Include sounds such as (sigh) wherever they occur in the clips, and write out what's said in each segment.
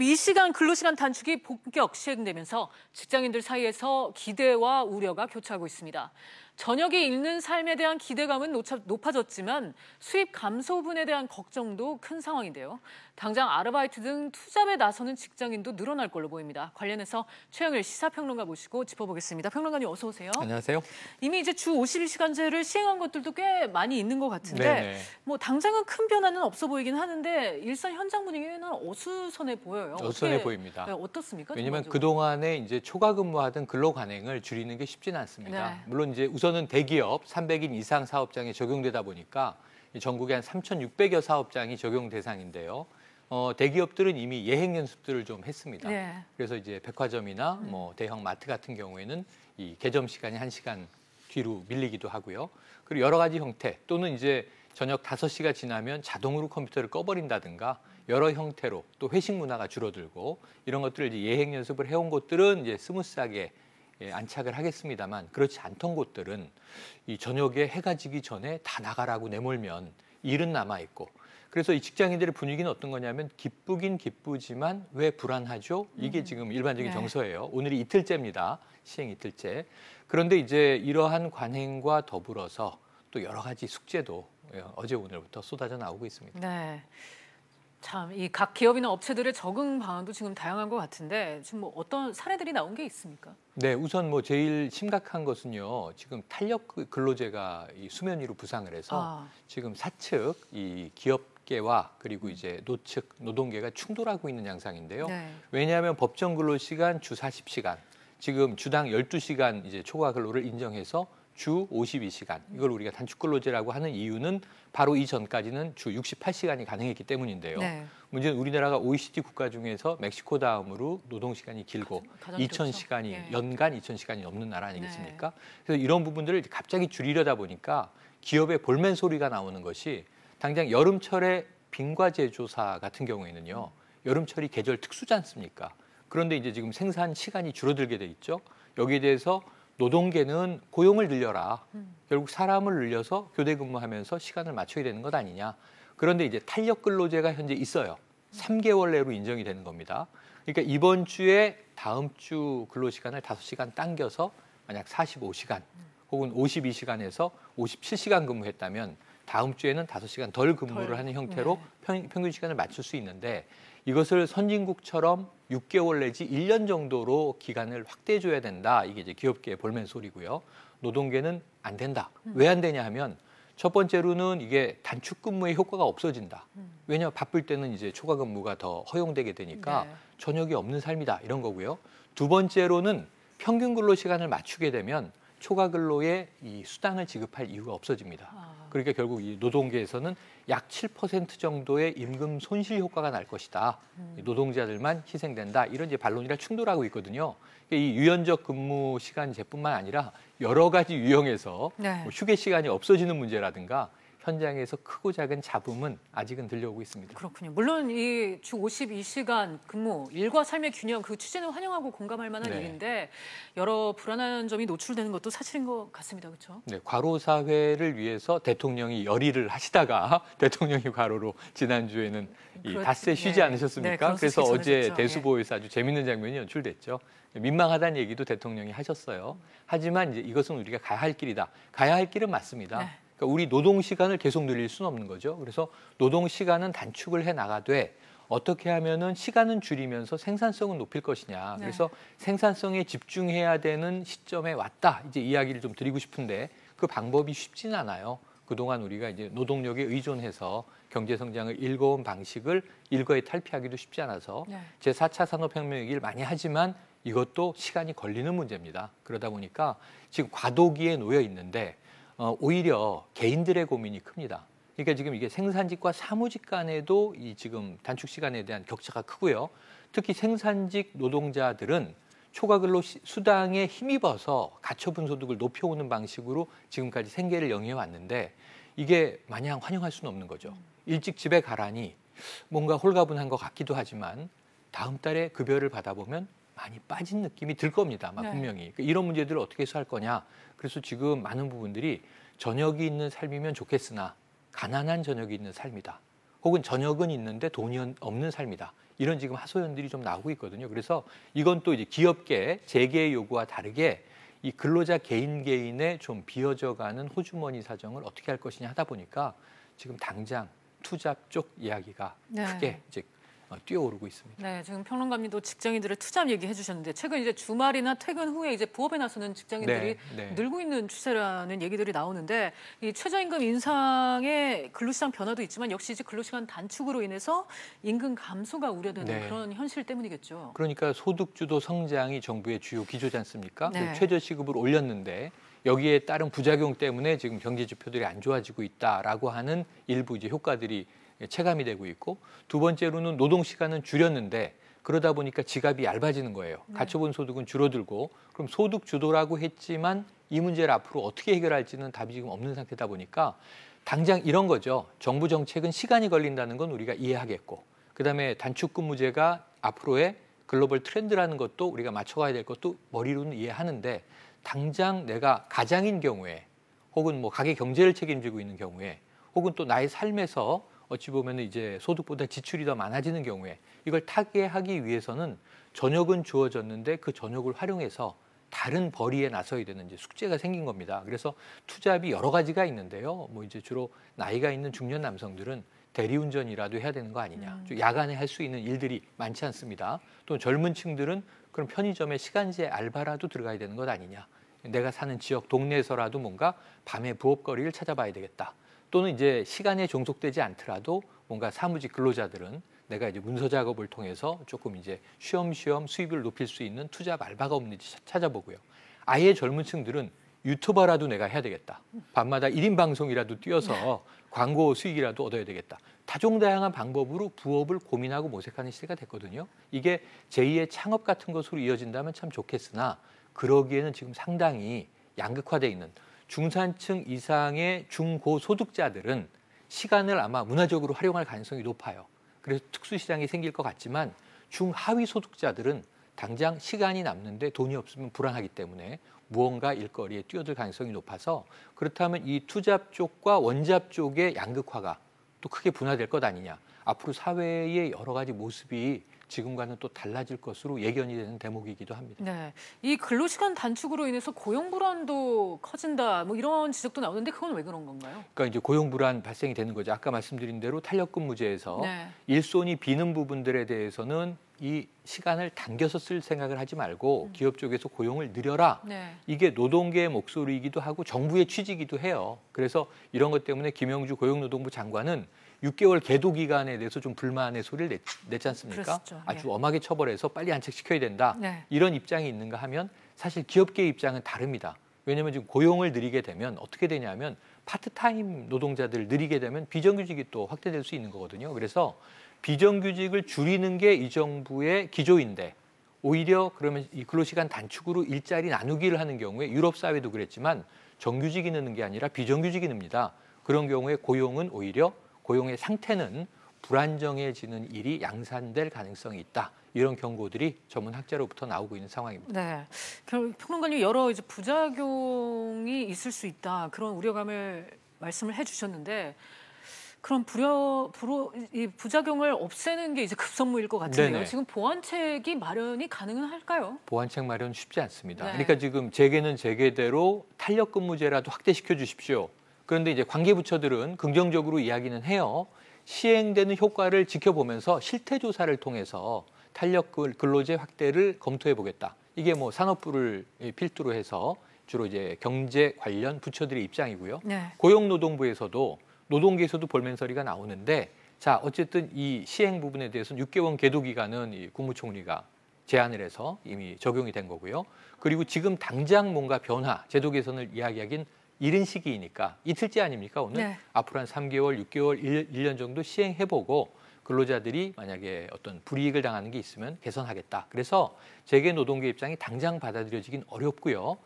미시간 근로시간 단축이 본격 시행되면서 직장인들 사이에서 기대와 우려가 교차하고 있습니다. 저녁에 읽는 삶에 대한 기대감은 높아졌지만 수입 감소분에 대한 걱정도 큰 상황인데요. 당장 아르바이트 등 투잡에 나서는 직장인도 늘어날 걸로 보입니다. 관련해서 최영일 시사평론가 모시고 짚어보겠습니다. 평론가님 어서 오세요. 안녕하세요. 이미 이제 주 52시간제를 시행한 것들도 꽤 많이 있는 것 같은데 네네. 네. 뭐 당장은 큰 변화는 없어 보이긴 하는데 일선 현장 분위기는 어수선해 보여요. 어수선해 보입니다. 네, 어떻습니까? 왜냐하면 그 동안에 이제 초과 근무하던 근로 관행을 줄이는 게 쉽지는 않습니다. 네. 물론 이제 우선 우선은 대기업 300인 이상 사업장에 적용되다 보니까 전국에 한 3,600여 사업장이 적용 대상인데요. 어, 대기업들은 이미 예행 연습들을 좀 했습니다. 네. 그래서 이제 백화점이나 음. 뭐 대형 마트 같은 경우에는 이 개점 시간이 1시간 뒤로 밀리기도 하고요. 그리고 여러 가지 형태 또는 이제 저녁 5시가 지나면 자동으로 컴퓨터를 꺼버린다든가 여러 형태로 또 회식 문화가 줄어들고 이런 것들을 이제 예행 연습을 해온 곳들은 이제 스무스하게 예, 안착을 하겠습니다만 그렇지 않던 곳들은 이 저녁에 해가 지기 전에 다 나가라고 내몰면 일은 남아 있고 그래서 이 직장인들의 분위기는 어떤 거냐면 기쁘긴 기쁘지만 왜 불안하죠? 이게 음. 지금 일반적인 네. 정서예요. 오늘이 이틀째입니다. 시행 이틀째. 그런데 이제 이러한 관행과 더불어서 또 여러 가지 숙제도 예, 어제 오늘부터 쏟아져 나오고 있습니다. 네. 참이각 기업이나 업체들의 적응 방안도 지금 다양한 것 같은데 지금 뭐 어떤 사례들이 나온 게 있습니까? 네, 우선 뭐 제일 심각한 것은요. 지금 탄력 그 근로제가 이 수면 위로 부상을 해서 아. 지금 사측 이 기업 계와 그리고 이제 노측 노동계가 충돌하고 있는 양상인데요. 네. 왜냐하면 법정 근로 시간 주 40시간 지금 주당 12시간 이제 초과 근로를 인정해서 주 52시간 이걸 우리가 단축근로제라고 하는 이유는 바로 이전까지는 주 68시간이 가능했기 때문인데요. 네. 문제는 우리나라가 OECD 국가 중에서 멕시코 다음으로 노동 시간이 길고 2,000시간이 네. 연간 2,000시간이 넘는 나라 아니겠습니까? 네. 그래서 이런 부분들을 갑자기 줄이려다 보니까 기업의 볼멘 소리가 나오는 것이 당장 여름철에 빙과 제조사 같은 경우에는요. 여름철이 계절 특수지 않습니까? 그런데 이제 지금 생산 시간이 줄어들게 돼 있죠. 여기에 대해서 노동계는 고용을 늘려라. 음. 결국 사람을 늘려서 교대 근무하면서 시간을 맞춰야 되는 것 아니냐. 그런데 이제 탄력 근로제가 현재 있어요. 3개월 음. 내로 인정이 되는 겁니다. 그러니까 이번 주에 다음 주 근로 시간을 5시간 당겨서 만약 45시간 음. 혹은 52시간에서 57시간 근무했다면 다음 주에는 5시간 덜 근무를 덜, 하는 형태로 네. 평, 균 시간을 맞출 수 있는데 이것을 선진국처럼 6개월 내지 1년 정도로 기간을 확대해 줘야 된다. 이게 이제 기업계 볼멘 소리고요. 노동계는 안 된다. 음. 왜안 되냐 하면 첫 번째로는 이게 단축 근무의 효과가 없어진다. 음. 왜냐 바쁠 때는 이제 초과 근무가 더 허용되게 되니까 네. 저녁이 없는 삶이다 이런 거고요. 두 번째로는 평균 근로 시간을 맞추게 되면 초과 근로에 이 수당을 지급할 이유가 없어집니다. 아. 그러니까 결국 이 노동계에서는 약 7% 정도의 임금 손실 효과가 날 것이다. 음. 노동자들만 희생된다. 이런 이제 반론이랑 충돌하고 있거든요. 그러니까 이 유연적 근무 시간제뿐만 아니라 여러 가지 유형에서 네. 뭐 휴게 시간이 없어지는 문제라든가 현장에서 크고 작은 잡음은 아직은 들려오고 있습니다. 그렇군요. 물론 이 주 52시간 근무, 일과 삶의 균형 그 취지는 환영하고 공감할 만한 네. 일인데 여러 불안한 점이 노출되는 것도 사실인 것 같습니다. 그렇죠? 네, 과로 사회를 위해서 대통령이 열의를 하시다가 (laughs) 대통령이 과로로 지난주에는 이 닷새 쉬지 네. 않으셨습니까? 네, 그래서 어제 전해죠 네. 대수보에서 아주 재밌는 장면이 연출됐죠. 민망하다는 얘기도 대통령이 하셨어요. 하지만 이제 이것은 우리가 가야 할 길이다. 가야 할 길은 맞습니다. 네. 그러니까 우리 노동 시간을 계속 늘릴 수는 없는 거죠. 그래서 노동 시간은 단축을 해 나가되 어떻게 하면은 시간은 줄이면서 생산성은 높일 것이냐. 네. 그래서 생산성에 집중해야 되는 시점에 왔다. 이제 이야기를 좀 드리고 싶은데 그 방법이 쉽진 않아요. 그동안 우리가 이제 노동력에 의존해서 경제 성장을 일궈온 방식을 일거에 탈피하기도 쉽지 않아서 네. 제4차 산업혁명 얘기를 많이 하지만 이것도 시간이 걸리는 문제입니다. 그러다 보니까 지금 과도기에 놓여 있는데 어, 오히려 개인들의 고민이 큽니다. 그러니까 지금 이게 생산직과 사무직 간에도 이 지금 단축 시간에 대한 격차가 크고요. 특히 생산직 노동자들은 초과 근로 수당에 힘입어서 가처분 소득을 높여오는 방식으로 지금까지 생계를 영위해 왔는데 이게 마냥 환영할 수는 없는 거죠. 일찍 집에 가라니 뭔가 홀가분한 것 같기도 하지만 다음 달에 급여를 받아보면 많이 빠진 느낌이 들 겁니다. 막 네. 분명히 그러니까 이런 문제들을 어떻게 해소할 거냐. 그래서 지금 많은 부분들이 저녁이 있는 삶이면 좋겠으나 가난한 저녁이 있는 삶이다. 혹은 저녁은 있는데 돈이 없는 삶이다. 이런 지금 하소연들이 좀 나오고 있거든요. 그래서 이건 또 이제 기업계 재계 요구와 다르게 이 근로자 개인 개인의 좀 비어져가는 호주머니 사정을 어떻게 할 것이냐 하다 보니까 지금 당장 투잡 쪽 이야기가 네. 크게 이제 어, 뛰어오르고 있습니다. 네, 지금 평론가님도 직장인들의 투잡 얘기해 주셨는데 최근 이제 주말이나 퇴근 후에 이제 부업에 나서는 직장인들이 네, 네. 늘고 있는 추세라는 얘기들이 나오는데 이 최저임금 인상의 근로시장 변화도 있지만 역시 이제 근로시간 단축으로 인해서 임금 감소가 우려되는 네. 그런 현실 때문이겠죠. 그러니까 소득주도 성장이 정부의 주요 기조지 않습니까? 네. 그 최저시급을 올렸는데 여기에 따른 부작용 때문에 지금 경제 지표들이 안 좋아지고 있다라고 하는 일부 이제 효과들이 예, 체감이 되고 있고 두 번째로는 노동 시간은 줄였는데 그러다 보니까 지갑이 얇아지는 거예요. 네. 가처분 소득은 줄어들고 그럼 소득 주도라고 했지만 이 문제를 앞으로 어떻게 해결할지는 답이 지금 없는 상태다 보니까 당장 이런 거죠. 정부 정책은 시간이 걸린다는 건 우리가 이해하겠고 그다음에 단축 근무제가 앞으로의 글로벌 트렌드라는 것도 우리가 맞춰가야 될 것도 머리로는 이해하는데 당장 내가 가장인 경우에 혹은 뭐 가계 경제를 책임지고 있는 경우에 혹은 또 나의 삶에서 어찌 보면 이제 소득보다 지출이 더 많아지는 경우에 이걸 타개하기 위해서는 저녁은 주어졌는데 그저녁을 활용해서 다른 벌이에 나서야 되는 이제 숙제가 생긴 겁니다. 그래서 투잡이 여러 가지가 있는데요. 뭐 이제 주로 나이가 있는 중년 남성들은 대리운전이라도 해야 되는 거 아니냐. 음. 야간에 할 수 있는 일들이 많지 않습니다. 또 젊은 층들은 그럼 편의점에 시간제 알바라도 들어가야 되는 것 아니냐. 내가 사는 지역 동네에서라도 뭔가 밤에 부업거리를 찾아봐야 되겠다. 또는 이제 시간에 종속되지 않더라도 뭔가 사무직 근로자들은 내가 이제 문서 작업을 통해서 조금 이제 쉬엄쉬엄 수입을 높일 수 있는 투자 말바가 없는지 찾아보고요. 아예 젊은 층들은 유튜버라도 내가 해야 되겠다. 밤마다 1인 방송이라도 뛰어서 광고 수익이라도 얻어야 되겠다. 다종다양한 방법으로 부업을 고민하고 모색하는 시대가 됐거든요. 이게 제2의 창업 같은 것으로 이어진다면 참 좋겠으나 그러기에는 지금 상당히 양극화돼 있는 중산층 이상의 중고소득자들은 시간을 아마 문화적으로 활용할 가능성이 높아요. 그래서 특수시장이 생길 것 같지만 중하위 소득자들은 당장 시간이 남는데 돈이 없으면 불안하기 때문에 무언가 일거리에 뛰어들 가능성이 높아서 그렇다면 이 투잡 쪽과 원잡 쪽의 양극화가 또 크게 분화될 것 아니냐. 앞으로 사회의 여러 가지 모습이 지금과는 또 달라질 것으로 예견이 되는 대목이기도 합니다. 네, 이 근로시간 단축으로 인해서 고용 불안도 커진다 뭐 이런 지적도 나오는데 그건 왜 그런 건가요? 그러니까 이제 고용 불안 발생이 되는 거죠. 아까 말씀드린 대로 탄력근무제에서 네. 일손이 비는 부분들에 대해서는 이 시간을 당겨서 쓸 생각을 하지 말고 음. 기업 쪽에서 고용을 늘려라. 네. 이게 노동계의 목소리이기도 하고 정부의 취지이기도 해요. 그래서 이런 것 때문에 김영주 고용노동부 장관은 6개월 계도 기간에 대해서 좀 불만의 소리를 냈, 냈지 않습니까? 그렇죠. 네. 아주 예. 엄하게 처벌해서 빨리 안착시켜야 된다. 네. 이런 입장이 있는가 하면 사실 기업계 입장은 다릅니다. 왜냐하면 지금 고용을 늘리게 되면 어떻게 되냐면 파트타임 노동자들 을 늘리게 되면 비정규직이 또 확대될 수 있는 거거든요. 그래서 비정규직을 줄이는 게 이 정부의 기조인데 오히려 그러면 이 근로시간 단축으로 일자리 나누기를 하는 경우에 유럽 사회도 그랬지만 정규직이 느는 게 아니라 비정규직이 늡니다. 그런 경우에 고용은 오히려 고용의 상태는 불안정해지는 일이 양산될 가능성이 있다. 이런 경고들이 전문 학자로부터 나오고 있는 상황입니다. 네, 결국 평론가님 여러 이제 부작용이 있을 수 있다 그런 우려감을 말씀을 해주셨는데 그런 불여 불호 이 부작용을 없애는 게 이제 급선무일 것 같은데요. 네네. 지금 보완책이 마련이 가능 할까요? 보완책 마련 쉽지 않습니다. 네. 그러니까 지금 재계는 재계대로 탄력 근무제라도 확대시켜 주십시오. 그런데 이제 관계부처들은 긍정적으로 이야기는 해요. 시행되는 효과를 지켜보면서 실태조사를 통해서 탄력 근로제 확대를 검토해 보겠다. 이게 뭐 산업부를 예, 필두로 해서 주로 이제 경제 관련 부처들의 입장이고요. 네. 고용노동부에서도 노동계에서도 볼멘서리가 나오는데 자 어쨌든 이 시행 부분에 대해서는 6개월 계도 기간은 이 국무총리가 제안을 해서 이미 적용이 된 거고요. 그리고 지금 당장 뭔가 변화 제도 개선을 이야기하긴 이른 시기이니까 이틀째 아닙니까 오늘 네. 앞으로 한 3개월, 6개월, 1, 1년 정도 시행해보고 근로자들이 만약에 어떤 불이익을 당하는 게 있으면 개선하겠다. 그래서 재계 노동계 입장이 당장 받아들여지긴 어렵고요.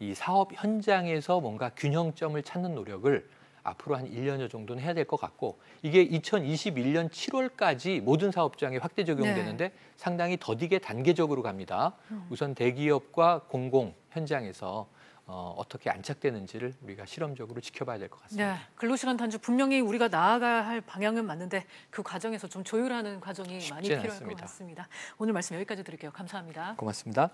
이 사업 현장에서 뭔가 균형점을 찾는 노력을 앞으로 한 1년여 정도는 해야 될 것 같고 이게 2021년 7월까지 모든 사업장에 확대 적용되는데 네. 상당히 더디게 단계적으로 갑니다. 음. 우선 대기업과 공공 현장에서 어, 어떻게 안착되는지를 우리가 실험적으로 지켜봐야 될 것 같습니다. 네, 근로시간 단축 분명히 우리가 나아가야 할 방향은 맞는데 그 과정에서 좀 조율하는 과정이 많이 필요할 않습니다. 것 같습니다. 오늘 말씀 여기까지 드릴게요. 감사합니다. 고맙습니다.